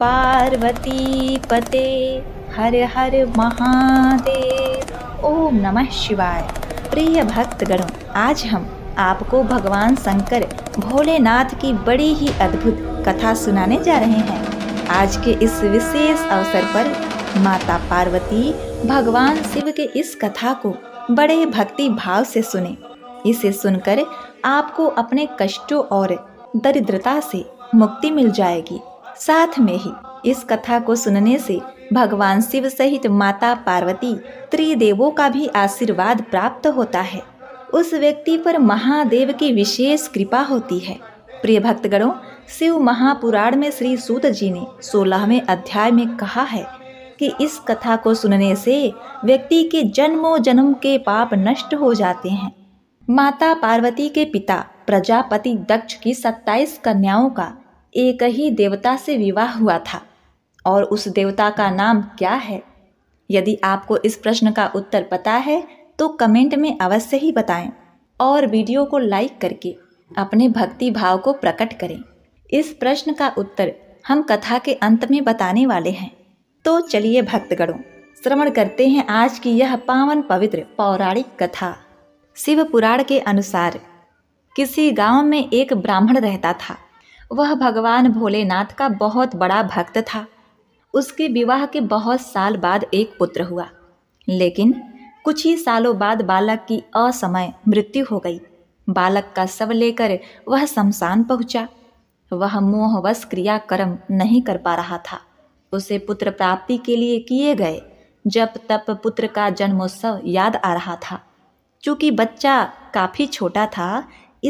पार्वती पते हर हर महादेव ओम नमः शिवाय प्रिय भक्तगणों आज हम आपको भगवान शंकर भोलेनाथ की बड़ी ही अद्भुत कथा सुनाने जा रहे हैं आज के इस विशेष अवसर पर माता पार्वती भगवान शिव के इस कथा को बड़े भक्ति भाव से सुने इसे सुनकर आपको अपने कष्टों और दरिद्रता से मुक्ति मिल जाएगी साथ में ही इस कथा को सुनने से भगवान शिव सहित माता पार्वती त्रिदेवों का भी आशीर्वाद प्राप्त होता है उस व्यक्ति पर महादेव की विशेष कृपा होती है प्रिय भक्तगणों शिव महापुराण में श्री सूत जी ने सोलहवें अध्याय में कहा है कि इस कथा को सुनने से व्यक्ति के जन्मों जन्म के पाप नष्ट हो जाते हैं माता पार्वती के पिता प्रजापति दक्ष की सत्ताईस कन्याओं का एक ही देवता से विवाह हुआ था और उस देवता का नाम क्या है यदि आपको इस प्रश्न का उत्तर पता है तो कमेंट में अवश्य ही बताएं और वीडियो को लाइक करके अपने भक्ति भाव को प्रकट करें इस प्रश्न का उत्तर हम कथा के अंत में बताने वाले हैं तो चलिए भक्तगणों श्रवण करते हैं आज की यह पावन पवित्र पौराणिक कथा शिव पुराण के अनुसार किसी गांव में एक ब्राह्मण रहता था वह भगवान भोलेनाथ का बहुत बड़ा भक्त था उसके विवाह के बहुत साल बाद एक पुत्र हुआ लेकिन कुछ ही सालों बाद बालक की असमय मृत्यु हो गई बालक का शव लेकर वह शमशान पहुंचा वह मोहवश क्रिया कर्म नहीं कर पा रहा था उसे पुत्र प्राप्ति के लिए किए गए जब तप पुत्र का जन्मोत्सव याद आ रहा था चूंकि बच्चा काफ़ी छोटा था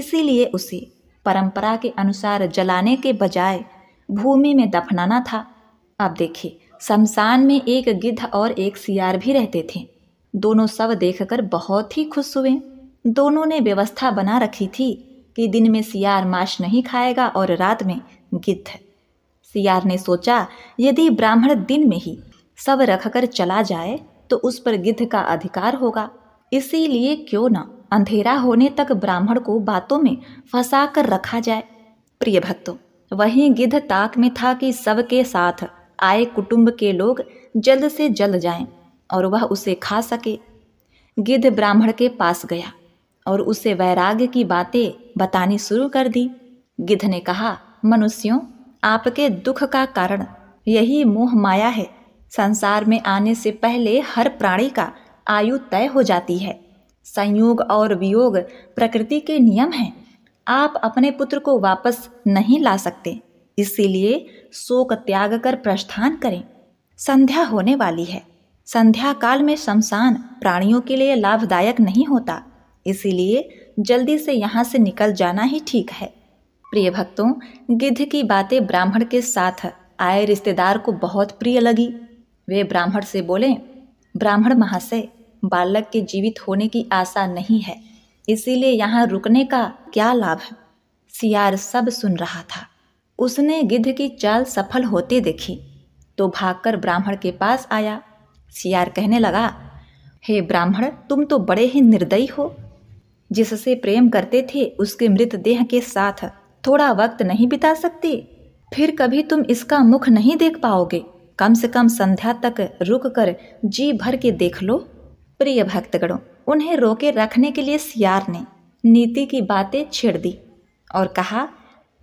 इसीलिए उसे परंपरा के अनुसार जलाने के बजाय भूमि में दफनाना था अब देखिए शमशान में एक गिद्ध और एक सियार भी रहते थे दोनों सब देखकर बहुत ही खुश हुए दोनों ने व्यवस्था बना रखी थी कि दिन में सियार मांस नहीं खाएगा और रात में गिद्ध सियार ने सोचा यदि ब्राह्मण दिन में ही सब रखकर चला जाए तो उस पर गिद्ध का अधिकार होगा इसीलिए क्यों ना अंधेरा होने तक ब्राह्मण को बातों में फंसा कर रखा जाए प्रिय भक्तों वहीं गिद्ध ताक में था कि सबके साथ आए कुटुंब के लोग जल्द से जल्द जाएं और वह उसे खा सके गिद्ध ब्राह्मण के पास गया और उसे वैराग्य की बातें बतानी शुरू कर दी गिद्ध ने कहा मनुष्यों आपके दुख का कारण यही मोह माया है संसार में आने से पहले हर प्राणी का आयु तय हो जाती है संयोग और वियोग प्रकृति के नियम हैं आप अपने पुत्र को वापस नहीं ला सकते इसीलिए शोक त्याग कर प्रस्थान करें संध्या होने वाली है संध्या काल में शमशान प्राणियों के लिए लाभदायक नहीं होता इसीलिए जल्दी से यहाँ से निकल जाना ही ठीक है प्रिय भक्तों गिद्ध की बातें ब्राह्मण के साथ आए रिश्तेदार को बहुत प्रिय लगी वे ब्राह्मण से बोले ब्राह्मण महाशय बालक के जीवित होने की आशा नहीं है इसीलिए यहाँ रुकने का क्या लाभ है सियार सब सुन रहा था उसने गिद्ध की चाल सफल होते देखी तो भागकर ब्राह्मण के पास आया सियार कहने लगा हे ब्राह्मण तुम तो बड़े ही निर्दयी हो जिससे प्रेम करते थे उसके मृतदेह के साथ थोड़ा वक्त नहीं बिता सकते फिर कभी तुम इसका मुख नहीं देख पाओगे कम से कम संध्या तक रुक कर जी भर के देख लो प्रिय भक्तगणों उन्हें रोके रखने के लिए सियार ने नीति की बातें छेड़ दी और कहा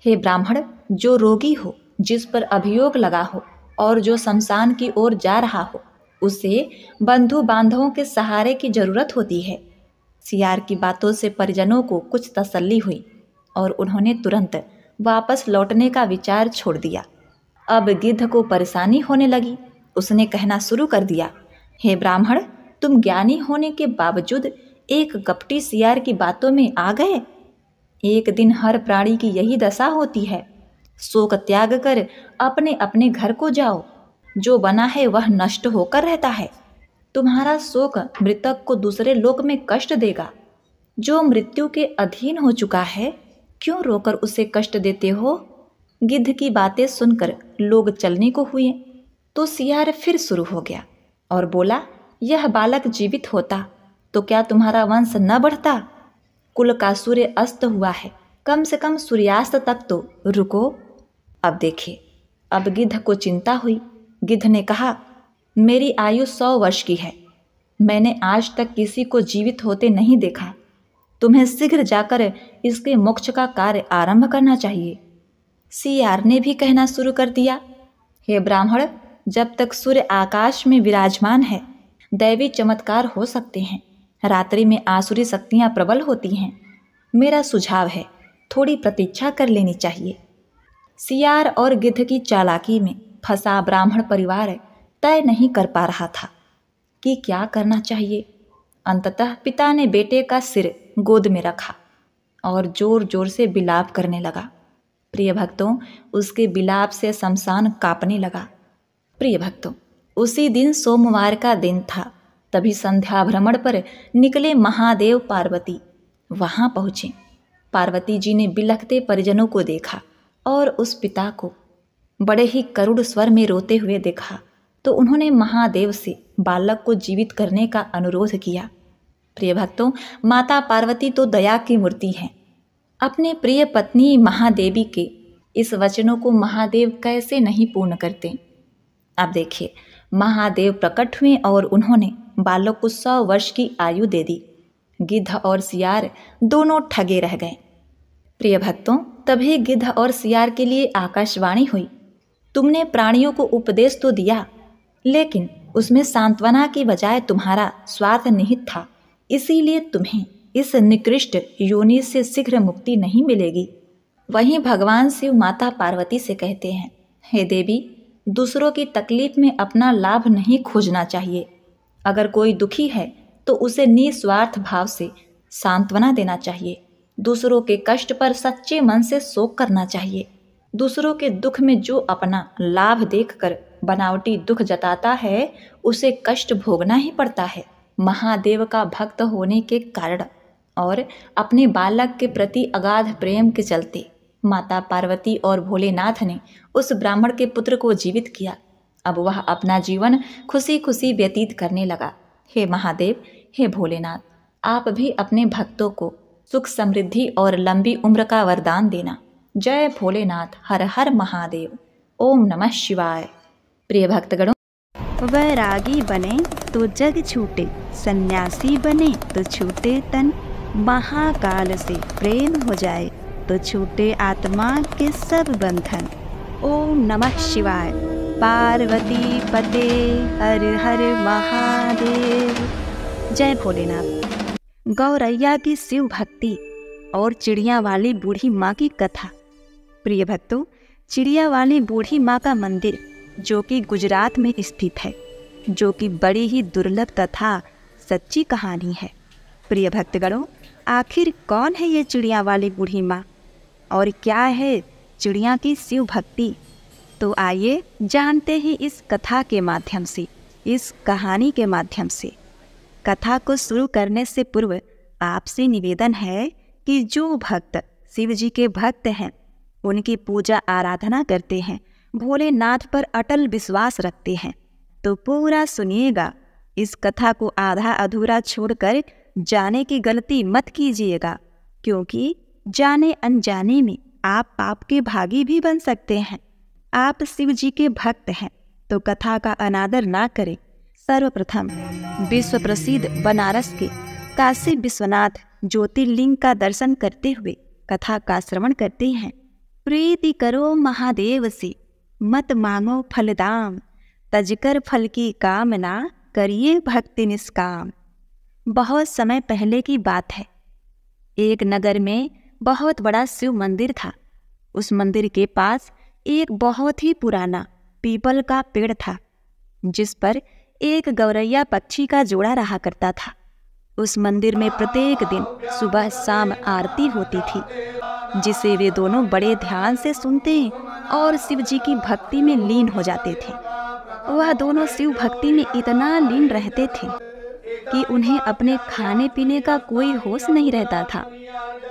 हे ब्राह्मण जो रोगी हो जिस पर अभियोग लगा हो और जो शमशान की ओर जा रहा हो उसे बंधु बांधवों के सहारे की जरूरत होती है सियार की बातों से परिजनों को कुछ तसल्ली हुई और उन्होंने तुरंत वापस लौटने का विचार छोड़ दिया अब गिद्ध को परेशानी होने लगी उसने कहना शुरू कर दिया हे ब्राह्मण तुम ज्ञानी होने के बावजूद एक गपटी सियार की बातों में आ गए एक दिन हर प्राणी की यही दशा होती है शोक त्याग कर अपने अपने घर को जाओ जो बना है वह नष्ट होकर रहता है तुम्हारा शोक मृतक को दूसरे लोक में कष्ट देगा जो मृत्यु के अधीन हो चुका है क्यों रोकर उसे कष्ट देते हो गिद्ध की बातें सुनकर लोग चलने को हुए तो सियार फिर शुरू हो गया और बोला यह बालक जीवित होता तो क्या तुम्हारा वंश न बढ़ता कुल का सूर्य अस्त हुआ है कम से कम सूर्यास्त तक तो रुको अब देखिए अब गिद्ध को चिंता हुई गिद्ध ने कहा मेरी आयु सौ वर्ष की है मैंने आज तक किसी को जीवित होते नहीं देखा तुम्हें शीघ्र जाकर इसके मोक्ष का कार्य आरंभ करना चाहिए सियार ने भी कहना शुरू कर दिया हे ब्राह्मण जब तक सूर्य आकाश में विराजमान है दैवी चमत्कार हो सकते हैं रात्रि में आसुरी शक्तियाँ प्रबल होती हैं मेरा सुझाव है थोड़ी प्रतीक्षा कर लेनी चाहिए सियार और गिद्ध की चालाकी में फंसा ब्राह्मण परिवार तय नहीं कर पा रहा था कि क्या करना चाहिए अंततः पिता ने बेटे का सिर गोद में रखा और जोर जोर से बिलाप करने लगा प्रिय भक्तों उसके बिलाप से शमशान कापने लगा प्रिय भक्तों उसी दिन सोमवार का दिन था तभी संध्या भ्रमण पर निकले महादेव पार्वती वहां पहुंचे पार्वती जी ने बिलखते परिजनों को देखा और उस पिता को बड़े ही करुण स्वर में रोते हुए देखा तो उन्होंने महादेव से बालक को जीवित करने का अनुरोध किया प्रिय भक्तों माता पार्वती तो दया की मूर्ति हैं अपने प्रिय पत्नी महादेवी के इस वचनों को महादेव कैसे नहीं पूर्ण करते अब देखिए महादेव प्रकट हुए और उन्होंने बालक को सौ वर्ष की आयु दे दी गिद्ध और सियार दोनों ठगे रह गए प्रिय भक्तों तभी गिद्ध और सियार के लिए आकाशवाणी हुई तुमने प्राणियों को उपदेश तो दिया लेकिन उसमें सांत्वना की बजाय तुम्हारा स्वार्थ निहित था इसीलिए तुम्हें इस निकृष्ट योनि से शीघ्र मुक्ति नहीं मिलेगी वहीं भगवान शिव माता पार्वती से कहते हैं हे देवी दूसरों की तकलीफ में अपना लाभ नहीं खोजना चाहिए अगर कोई दुखी है तो उसे निस्वार्थ भाव से सांत्वना देना चाहिए दूसरों के कष्ट पर सच्चे मन से शोक करना चाहिए दूसरों के दुख में जो अपना लाभ देखकर बनावटी दुख जताता है उसे कष्ट भोगना ही पड़ता है महादेव का भक्त होने के कारण और अपने बालक के प्रति अगाध प्रेम के चलते माता पार्वती और भोलेनाथ ने उस ब्राह्मण के पुत्र को जीवित किया अब वह अपना जीवन खुशी खुशी व्यतीत करने लगा हे महादेव हे भोलेनाथ आप भी अपने भक्तों को सुख समृद्धि और लंबी उम्र का वरदान देना जय भोलेनाथ हर हर महादेव ओम नमः शिवाय प्रिय भक्तगणों वह रागी बने तो जग छूटे सन्यासी बने तो छूटे तन महाकाल से प्रेम हो जाए तो छूटे आत्मा के सब बंधन ओम नमः शिवाय पार्वती पते हर हर महादेव जय भोलेनाथ गौरैया की शिव भक्ति और चिड़िया वाली बूढ़ी माँ की कथा प्रिय भक्तों चिड़िया वाली बूढ़ी माँ का मंदिर जो कि गुजरात में स्थित है जो कि बड़ी ही दुर्लभ तथा सच्ची कहानी है प्रिय भक्तगणों आखिर कौन है ये चिड़िया वाली बूढ़ी माँ और क्या है चिड़िया की शिव भक्ति तो आइए जानते हैं इस कथा के माध्यम से इस कहानी के माध्यम से कथा को शुरू करने से पूर्व आपसे निवेदन है कि जो भक्त शिव जी के भक्त हैं उनकी पूजा आराधना करते हैं भोलेनाथ पर अटल विश्वास रखते हैं तो पूरा सुनिएगा इस कथा को आधा अधूरा छोड़कर जाने की गलती मत कीजिएगा क्योंकि जाने अनजाने में आप पाप के भागी भी बन सकते हैं आप शिव जी के भक्त हैं तो कथा का अनादर ना करें सर्वप्रथम विश्व प्रसिद्ध बनारस के काशी विश्वनाथ ज्योतिर्लिंग का दर्शन करते हुए कथा का श्रवण करते हैं प्रीति करो महादेव से मत मांगो फलदाम तजकर फल की कामना करिए भक्ति निष्काम बहुत समय पहले की बात है एक नगर में बहुत बड़ा शिव मंदिर था उस मंदिर के पास एक बहुत ही पुराना पीपल का पेड़ था जिस पर एक गौरैया पक्षी का जोड़ा रहा करता था उस मंदिर में प्रत्येक दिन सुबह शाम आरती होती थी जिसे वे दोनों बड़े ध्यान से सुनते और शिव जी की भक्ति में लीन हो जाते थे वह दोनों शिव भक्ति में इतना लीन रहते थे कि उन्हें अपने खाने पीने का कोई होश नहीं रहता था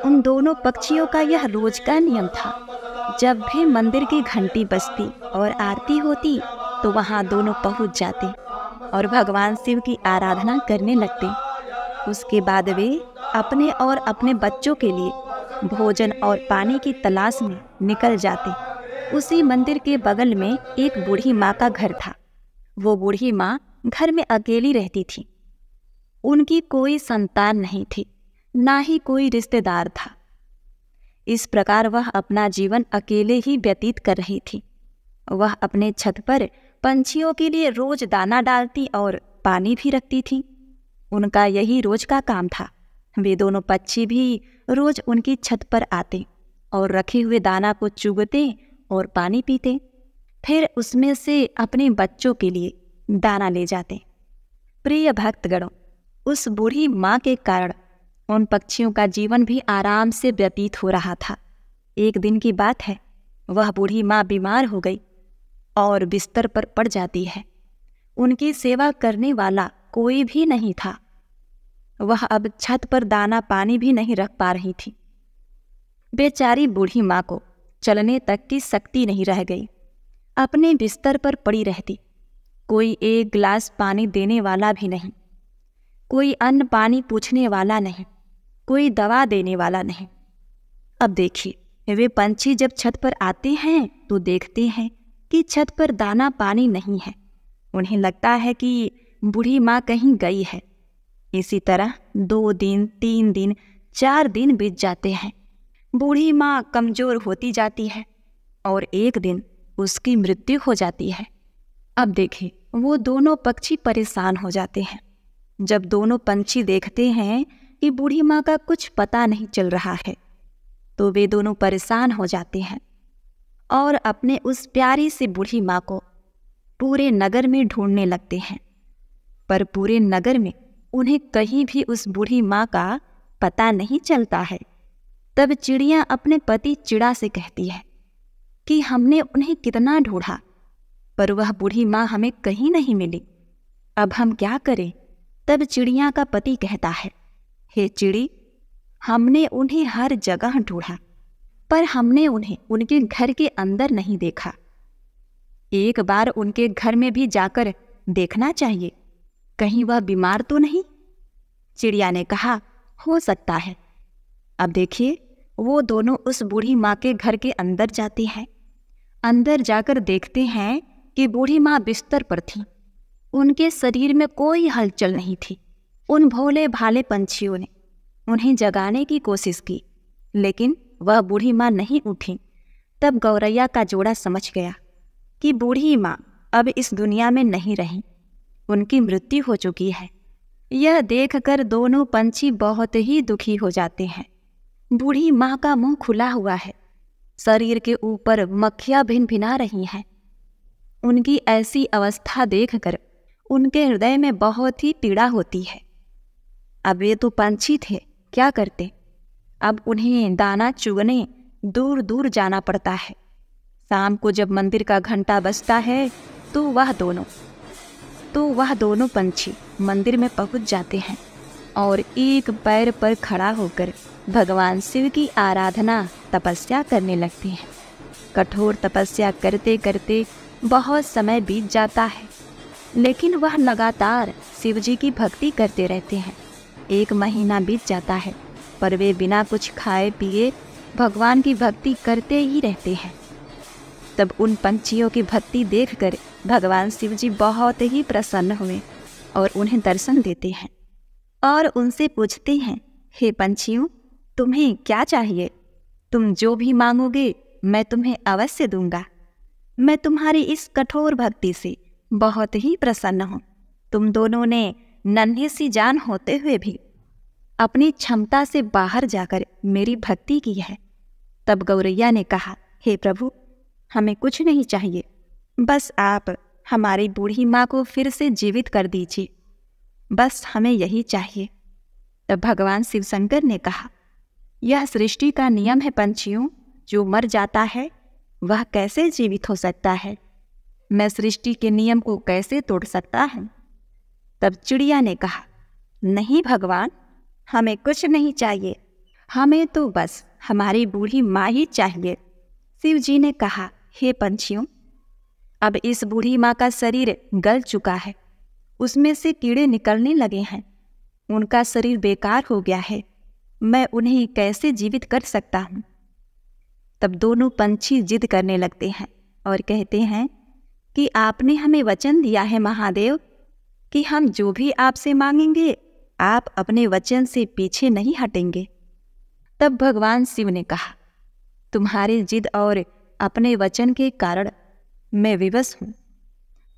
उन दोनों पक्षियों का यह रोज का नियम था जब भी मंदिर की घंटी बजती और आरती होती तो वहाँ दोनों पहुँच जाते और भगवान शिव की आराधना करने लगते उसके बाद वे अपने और अपने बच्चों के लिए भोजन और पानी की तलाश में निकल जाते उसी मंदिर के बगल में एक बूढ़ी माँ का घर था वो बूढ़ी माँ घर में अकेली रहती थी उनकी कोई संतान नहीं थी ना ही कोई रिश्तेदार था इस प्रकार वह अपना जीवन अकेले ही व्यतीत कर रही थी वह अपने छत पर पंछियों के लिए रोज दाना डालती और पानी भी रखती थी उनका यही रोज का काम था वे दोनों पक्षी भी रोज उनकी छत पर आते और रखे हुए दाना को चुगते और पानी पीते फिर उसमें से अपने बच्चों के लिए दाना ले जाते प्रिय भक्तगणों उस बूढ़ी माँ के कारण उन पक्षियों का जीवन भी आराम से व्यतीत हो रहा था एक दिन की बात है वह बूढ़ी माँ बीमार हो गई और बिस्तर पर पड़ जाती है उनकी सेवा करने वाला कोई भी नहीं था वह अब छत पर दाना पानी भी नहीं रख पा रही थी बेचारी बूढ़ी माँ को चलने तक की शक्ति नहीं रह गई अपने बिस्तर पर पड़ी रहती कोई एक गिलास पानी देने वाला भी नहीं कोई अन्न पानी पूछने वाला नहीं कोई दवा देने वाला नहीं अब देखिए वे पंछी जब छत पर आते हैं तो देखते हैं कि छत पर दाना पानी नहीं है उन्हें लगता है कि बूढ़ी माँ कहीं गई है इसी तरह दो दिन तीन दिन चार दिन बीत जाते हैं बूढ़ी माँ कमज़ोर होती जाती है और एक दिन उसकी मृत्यु हो जाती है अब देखिए वो दोनों पक्षी परेशान हो जाते हैं जब दोनों पंछी देखते हैं कि बूढ़ी माँ का कुछ पता नहीं चल रहा है तो वे दोनों परेशान हो जाते हैं और अपने उस प्यारी सी बूढ़ी माँ को पूरे नगर में ढूंढने लगते हैं पर पूरे नगर में उन्हें कहीं भी उस बूढ़ी माँ का पता नहीं चलता है तब चिड़िया अपने पति चिड़ा से कहती है कि हमने उन्हें कितना ढूंढा पर वह बूढ़ी माँ हमें कहीं नहीं मिली अब हम क्या करें तब चिड़िया का पति कहता है हे चिड़ी हमने उन्हें हर जगह ढूंढा पर हमने उन्हें उनके घर के अंदर नहीं देखा एक बार उनके घर में भी जाकर देखना चाहिए कहीं वह बीमार तो नहीं चिड़िया ने कहा हो सकता है अब देखिए वो दोनों उस बूढ़ी माँ के घर के अंदर जाते हैं अंदर जाकर देखते हैं कि बूढ़ी माँ बिस्तर पर थी उनके शरीर में कोई हलचल नहीं थी उन भोले भाले पंछियों ने उन्हें जगाने की कोशिश की लेकिन वह बूढ़ी माँ नहीं उठी तब गौरैया का जोड़ा समझ गया कि बूढ़ी माँ अब इस दुनिया में नहीं रही उनकी मृत्यु हो चुकी है यह देखकर दोनों पंछी बहुत ही दुखी हो जाते हैं बूढ़ी माँ का मुंह खुला हुआ है शरीर के ऊपर मक्खियाँ भिन भिना रही हैं उनकी ऐसी अवस्था देखकर उनके हृदय में बहुत ही पीड़ा होती है अब ये तो पंछी थे क्या करते अब उन्हें दाना चुगने दूर दूर जाना पड़ता है शाम को जब मंदिर का घंटा बजता है तो वह दोनों तो वह दोनों पंछी मंदिर में पहुंच जाते हैं और एक पैर पर खड़ा होकर भगवान शिव की आराधना तपस्या करने लगते हैं कठोर तपस्या करते करते बहुत समय बीत जाता है लेकिन वह लगातार शिव जी की भक्ति करते रहते हैं एक महीना बीत जाता है पर वे बिना कुछ खाए पिए भगवान की भक्ति करते ही रहते हैं तब उन पंछियों की भक्ति देखकर भगवान शिव जी बहुत ही प्रसन्न हुए और उन्हें दर्शन देते हैं और उनसे पूछते हैं हे पंछियों तुम्हें क्या चाहिए तुम जो भी मांगोगे मैं तुम्हें अवश्य दूंगा मैं तुम्हारी इस कठोर भक्ति से बहुत ही प्रसन्न हूँ तुम दोनों ने नन्हे सी जान होते हुए भी अपनी क्षमता से बाहर जाकर मेरी भक्ति की है तब गौरैया ने कहा हे hey प्रभु हमें कुछ नहीं चाहिए बस आप हमारी बूढ़ी माँ को फिर से जीवित कर दीजिए बस हमें यही चाहिए तब भगवान शिवशंकर ने कहा यह सृष्टि का नियम है पंछियों जो मर जाता है वह कैसे जीवित हो सकता है मैं सृष्टि के नियम को कैसे तोड़ सकता हूँ तब चिड़िया ने कहा नहीं भगवान हमें कुछ नहीं चाहिए हमें तो बस हमारी बूढ़ी माँ ही चाहिए शिव जी ने कहा हे पंछियों अब इस बूढ़ी माँ का शरीर गल चुका है उसमें से कीड़े निकलने लगे हैं उनका शरीर बेकार हो गया है मैं उन्हें कैसे जीवित कर सकता हूँ तब दोनों पंछी जिद करने लगते हैं और कहते हैं कि आपने हमें वचन दिया है महादेव कि हम जो भी आपसे मांगेंगे आप अपने वचन से पीछे नहीं हटेंगे तब भगवान शिव ने कहा तुम्हारी जिद और अपने वचन के कारण मैं विवश हूं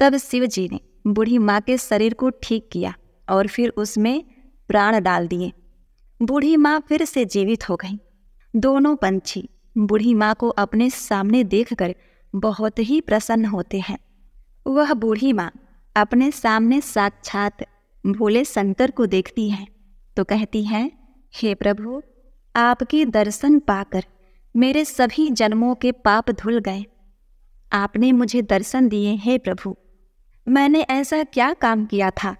तब शिव जी ने बूढ़ी माँ के शरीर को ठीक किया और फिर उसमें प्राण डाल दिए बूढ़ी माँ फिर से जीवित हो गई दोनों पंछी बूढ़ी माँ को अपने सामने देखकर बहुत ही प्रसन्न होते हैं वह बूढ़ी माँ अपने सामने साक्षात भोले शंकर को देखती है तो कहती है हे प्रभु आपके दर्शन पाकर मेरे सभी जन्मों के पाप धुल गए आपने मुझे दर्शन दिए हे प्रभु मैंने ऐसा क्या काम किया था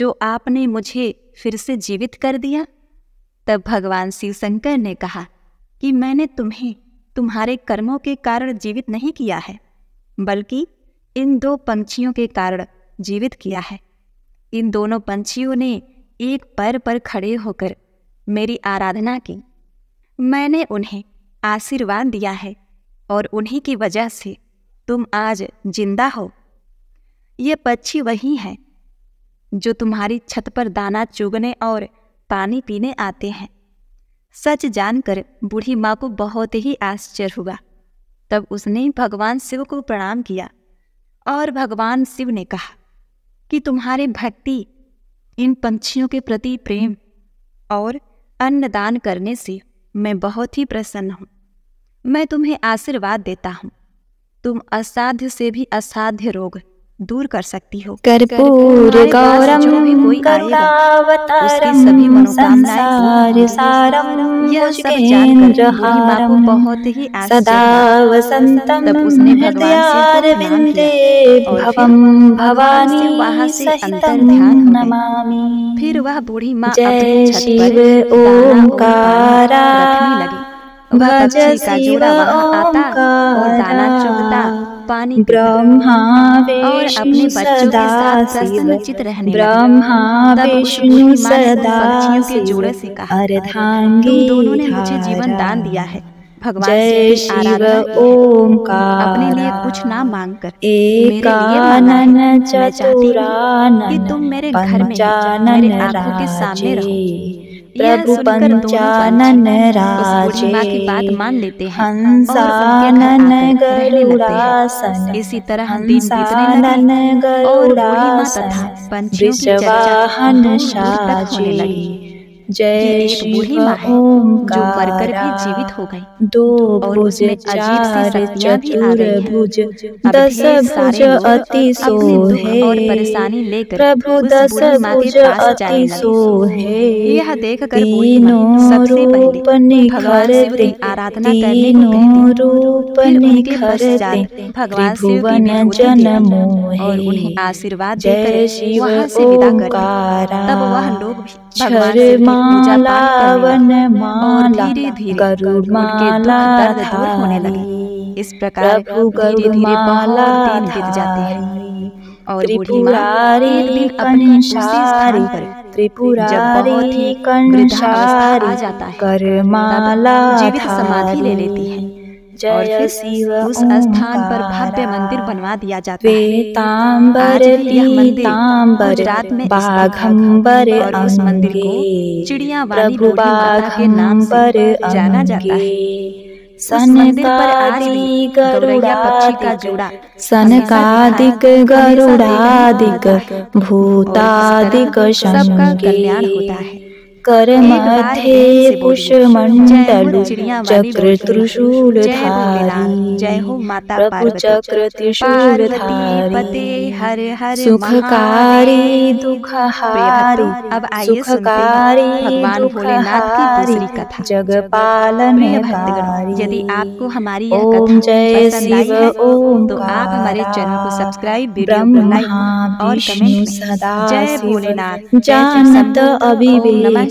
जो आपने मुझे फिर से जीवित कर दिया तब भगवान शिव शंकर ने कहा कि मैंने तुम्हें तुम्हारे कर्मों के कारण जीवित नहीं किया है बल्कि इन दो पंछियों के कारण जीवित किया है इन दोनों पंछियों ने एक पैर पर खड़े होकर मेरी आराधना की मैंने उन्हें आशीर्वाद दिया है और उन्हीं की वजह से तुम आज जिंदा हो ये पक्षी वही हैं जो तुम्हारी छत पर दाना चुगने और पानी पीने आते हैं सच जानकर बूढ़ी माँ को बहुत ही आश्चर्य हुआ तब उसने भगवान शिव को प्रणाम किया और भगवान शिव ने कहा कि तुम्हारे भक्ति इन पंछियों के प्रति प्रेम और अन्नदान करने से मैं बहुत ही प्रसन्न हूँ मैं तुम्हें आशीर्वाद देता हूँ तुम असाध्य से भी असाध्य रोग दूर कर सकती हो कर्पूर गौरम उसकी सभी बहुत ही सदा वसंतम उसने भगवान भवानी वहाँ से अंतर ध्यान नमामि फिर वह बूढ़ी माँ जय शिव ओंकारा लगी भज का जोड़ा वहाँ आता और दाना चुगता पानी ब्रह्मा और अपने बच्चों रहने ब्रह्मा विष्णु सदा के जोड़े से कहा अर्धांगी दोनों ने मुझे जीवन दान दिया है भगवान जय ओम का अपने लिए कुछ ना मांग कर एकानन चतुरानन तुम मेरे घर में मेरे आंखों के सामने रहो प्रभु पंचानन राजे की बात मान लेते हैं हंसानन गरुड़ासन इसी तरह दिन बीतने और बूढ़ी माँ जय का जो मरकर भी जीवित हो गई दो भुज चार चतुर भुज दस भुज अति सो है परेशानी लेकर प्रभु दस भुज अति है यह देख कर तीनों आराधना करने को रूप भगवान जन उन्हें आशीर्वाद जय शिव से तब वह लोग भी भगवान मालावन माला धीरे धीरे गरुड़ माला दूर होने लगे इस प्रकार धीरे धीरे बहुत दिन बीत जाते हैं और त्रिपुरारी दिन अपने उसी पर त्रिपुरारी कंसारी जाता है कर माला जीवित समाधि ले लेती है जय फिर उस स्थान पर भव्य मंदिर बनवा दिया जाता है मंदिर रात में बाघम्बर और उस मंदिर को चिड़िया प्रभु के नाम पर जाना जाता है सन पर आज का दिक सनकादिक गरुड़ादिक भूतादिक सबका कल्याण होता है कर पुष मंडल चक्र त्रिशूल धारी जय हो माता प्रभु चक्र त्रिशूल धारी हर हर सुखकारी दुखहारी अब आइए सुखकारी भगवान भोलेनाथ की दूसरी कथा जग पालन यदि आपको हमारी यह कथा जय शिव ओम तो आप हमारे चैनल को सब्सक्राइब ब्रह्म लाइक और कमेंट सदा जय भोलेनाथ जय जानत अभिवेक